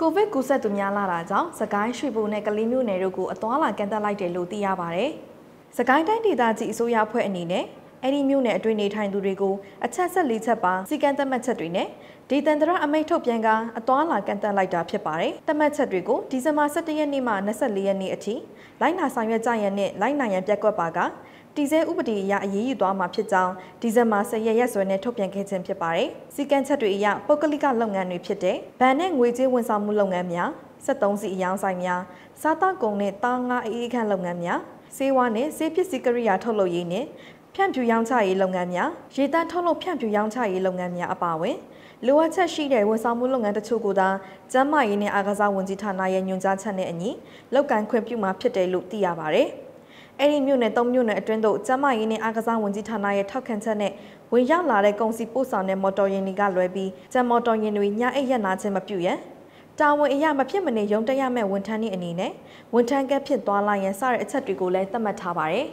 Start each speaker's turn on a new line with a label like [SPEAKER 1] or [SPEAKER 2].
[SPEAKER 1] ကိုဗစ်ကူးစက်သူများလာတာကြောင့်စကိုင်းရွှေဘုံနဲ့ကလေးမျိုးနယ်တို့ကိုအသွားလာကန့်သတ်လိုက်တယ်လို့သိရပါဗျ။စကိုင်းတိုင်းဒေသကြီးအစိုးရအဖွဲ့အနေနဲ့အဲ့ဒီမြို့နယ်အတွင်းနေထိုင်သူတွေကိုအချက်ဆက်၄ချက်ပါစီကံသတ်မှတ်ချက်တွေနဲ့ဒီတန်တရအမိတ်ထုတ်ပြန်ကအသွာလာကန့်သက်လိုက်တာဖြစ်ပါတယ်။သတ်မှတ်ချက်တွေကိုဒီဇင်ဘာ17ရက်နေ့မှ24ရက်နေ့အထိလိုက်နာဆောင်ရွက်ကြရန်နဲ့လိုက်နာရန်ပြတ်ကွက်ပါကတည်ဆဲဥပဒေအရအရေးယူသွားမှာဖြစ်ကြောင်းဒီဇင်ဘာ10ရက်ရက်စွဲနဲ့ထုတ်ပြန်ခဲ့ခြင်းဖြစ်ပါတယ်။စီကံချက်တွေအရပုဂ္ဂလိကလုပ်ငန်းတွေဖြစ်တဲ့ဗန်နဲ့ငွေကြေးဝန်ဆောင်မှုလုပ်ငန်းများ73စီအယောင်ဆိုင်များစားတောက်ကုန်နဲ့တားငါးအေးအခန့်လုပ်ငန်းများစေဝါနဲ့စေပစ္စည်းကရိယာထုတ်လုပ်ရေးနဲ့ဖြန့်ဖြူရောင်းချရေးလုပ်ငန်းများရေတန်းထုတ်လုပ်ဖြန့်ဖြူရောင်းချရေးလုပ်ငန်းများအပါအဝင်လိုအပ်ချက်ရှိတဲ့ဝန်ဆောင်မှုလုပ်ငန်းတချို့ကိုသာကျန်းမာရေးနဲ့အာကစားဝန်ကြီးဌာနရဲ့ညွှန်ကြားချက်နဲ့အညီလောက်ကန်ခွင့်ပြုမှာဖြစ်တယ်လို့သိရပါဗျ။အဲဒီမြို့နယ်၃မြို့နယ်အတွင်းသို့ကျန်းမာရေးနဲ့အာကစားဝန်ကြီးဌာနရဲ့ထောက်ခံချက်နဲ့ဝင်ရောက်လာတဲ့ကုန်စည်ပို့ဆောင်တဲ့မော်တော်ယာဉ်တွေကလွဲပြီးကျန်းမော်တော်ယာဉ်တွေညအိပ်ရနာခြင်းမပြုရန်တာဝန်အရမဖြစ်မနေရုံတက်ရမဲ့ဝန်ထမ်းတွေအနေနဲ့ဝန်ထမ်းကက်ဖြစ်သွားလာရန်စတဲ့အချက်တွေကိုလည်းသတ်မှတ်ထားပါဗျ။